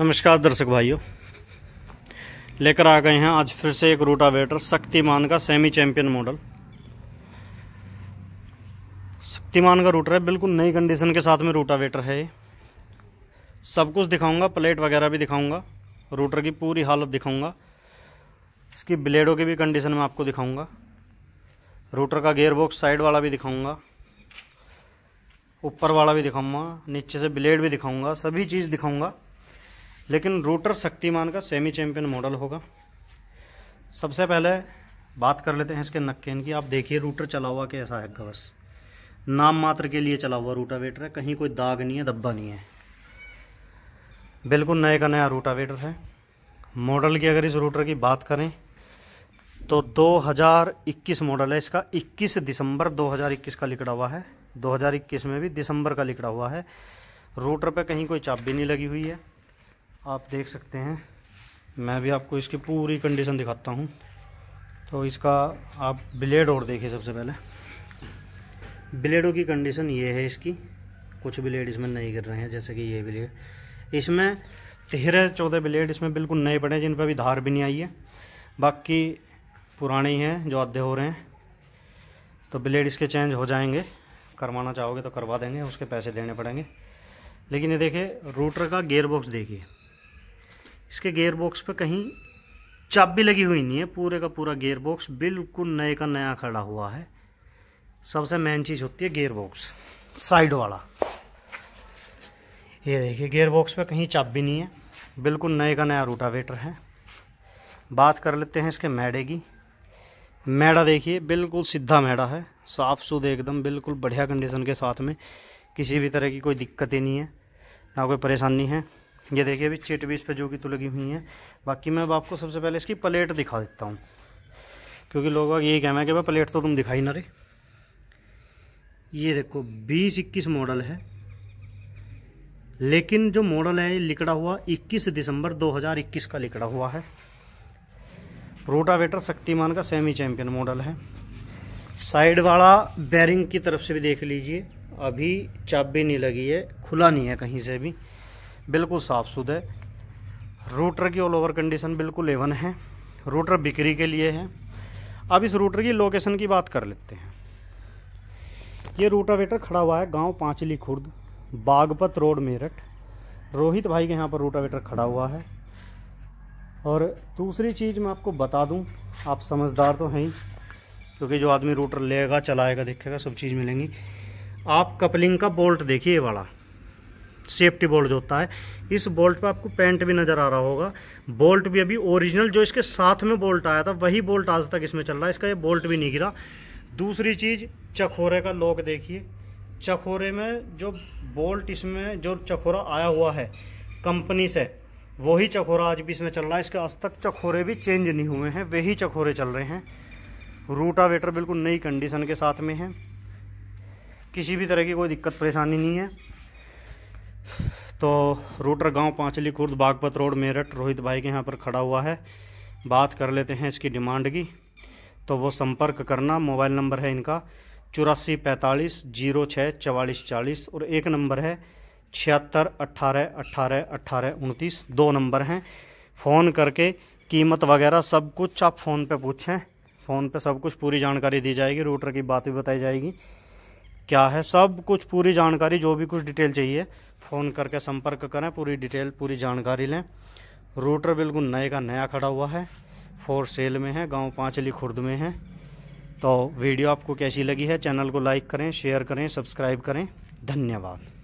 नमस्कार दर्शक भाइयों लेकर आ गए हैं आज फिर से एक रूटावेटर शक्तिमान का सेमी चैंपियन मॉडल शक्तिमान का रूटर है बिल्कुल नई कंडीशन के साथ में रूटावेटर है सब कुछ दिखाऊंगा प्लेट वगैरह भी दिखाऊंगा रूटर की पूरी हालत दिखाऊंगा इसकी ब्लेडों की भी कंडीशन में आपको दिखाऊंगा रूटर का गेयर बॉक्स साइड वाला भी दिखाऊँगा ऊपर वाला भी दिखाऊँगा नीचे से ब्लेड भी दिखाऊँगा सभी चीज़ दिखाऊँगा लेकिन रूटर शक्तिमान का सेमी चैम्पियन मॉडल होगा सबसे पहले बात कर लेते हैं इसके नक्केन की आप देखिए रूटर चला हुआ कैसा है गवस नाम मात्र के लिए चला हुआ रूटावेटर है कहीं कोई दाग नहीं है धब्बा नहीं है बिल्कुल नए का नया रूटावेटर है मॉडल की अगर इस रूटर की बात करें तो 2021 मॉडल है इसका 21 दिसंबर 2021 का लिखा हुआ है 2021 में भी दिसंबर का लिखा हुआ है रूटर पर कहीं कोई चाबी नहीं लगी हुई है आप देख सकते हैं मैं भी आपको इसकी पूरी कंडीशन दिखाता हूँ तो इसका आप ब्लेड और देखिए सबसे पहले ब्लेडों की कंडीशन ये है इसकी कुछ ब्लेड इसमें नहीं गिर रहे हैं जैसे कि ये ब्लेड इसमें तेरह चौदह ब्लेड इसमें बिल्कुल नए पड़े हैं जिन पर अभी धार भी नहीं आई है बाकी पुराने ही हैं जो आधे हो रहे हैं तो ब्लेड इसके चेंज हो जाएंगे करवाना चाहोगे तो करवा देंगे उसके पैसे देने पड़ेंगे लेकिन ये देखिए रूटर का गेयर बॉक्स देखिए इसके गेयर बॉक्स पे कहीं चाप भी लगी हुई नहीं है पूरे का पूरा गेयर बॉक्स बिल्कुल नए का नया खड़ा हुआ है सबसे मेन चीज़ होती है गेयर बॉक्स साइड वाला ये देखिए गेयर बॉक्स पे कहीं चाप भी नहीं है बिल्कुल नए का नया रोटावेटर है बात कर लेते हैं इसके मैडे की मैडा देखिए बिल्कुल सीधा मैडा है साफ़ सुध एकदम बिल्कुल बढ़िया कंडीशन के साथ में किसी भी तरह की कोई दिक्कत ही नहीं है ना कोई परेशानी है ये देखिए अभी चिट भी इस पर जो कि तो लगी हुई है बाकी मैं अब आपको सबसे पहले इसकी प्लेट दिखा देता हूँ क्योंकि लोग यही कहना है कि भाई प्लेट तो तुम दिखाई ना रहे ये देखो बीस इक्कीस मॉडल है लेकिन जो मॉडल है ये लिखड़ा हुआ 21 दिसंबर 2021 का लिखड़ा हुआ है रोटावेटर शक्तिमान का सेमी चैम्पियन मॉडल है साइड वाला बैरिंग की तरफ से भी देख लीजिए अभी चाबी नहीं लगी है खुला नहीं है कहीं से भी बिल्कुल साफ़ सुध है रूटर की ऑल ओवर कंडीशन बिल्कुल एवन है रूटर बिक्री के लिए है अब इस रूटर की लोकेशन की बात कर लेते हैं ये रूटावेटर खड़ा हुआ है गांव पांचली खुर्द बागपत रोड मेरठ रोहित भाई के यहाँ पर रूटावेटर खड़ा हुआ है और दूसरी चीज़ मैं आपको बता दूँ आप समझदार तो हैं ही क्योंकि जो आदमी रूटर लेगा चलाएगा देखेगा सब चीज़ मिलेंगी आप कपलिंग का बोल्ट देखिए वाला सेफ्टी बोल्ट जो होता है इस बोल्ट पे आपको पेंट भी नज़र आ रहा होगा बोल्ट भी अभी ओरिजिनल जो इसके साथ में बोल्ट आया था वही बोल्ट आज तक इसमें चल रहा है इसका ये बोल्ट भी नहीं गिरा दूसरी चीज़ चखोरे का लॉक देखिए चखोरे में जो बोल्ट इसमें जो चखोरा आया हुआ है कंपनी से वही चखोरा आज भी इसमें चल रहा है इसके आज तक चखोरे भी चेंज नहीं हुए हैं वही चखोरे चल रहे हैं रूटावेटर बिल्कुल नई कंडीशन के साथ में है किसी भी तरह की कोई दिक्कत परेशानी नहीं है तो रूटर गांव पांचली खुर्द बागपत रोड मेरठ रोहित भाई के यहाँ पर खड़ा हुआ है बात कर लेते हैं इसकी डिमांड की तो वो संपर्क करना मोबाइल नंबर है इनका चौरासी पैंतालीस जीरो छः चवालीस चालीस और एक नंबर है छिहत्तर अट्ठारह अट्ठारह अट्ठारह उनतीस दो नंबर हैं फ़ोन करके कीमत वगैरह सब कुछ आप फ़ोन पे पूछें फ़ोन पे सब कुछ पूरी जानकारी दी जाएगी रूटर की बात भी बताई जाएगी क्या है सब कुछ पूरी जानकारी जो भी कुछ डिटेल चाहिए फ़ोन करके संपर्क करें पूरी डिटेल पूरी जानकारी लें रूटर बिल्कुल नए का नया खड़ा हुआ है फोर सेल में है गांव पाँचली खुर्द में है तो वीडियो आपको कैसी लगी है चैनल को लाइक करें शेयर करें सब्सक्राइब करें धन्यवाद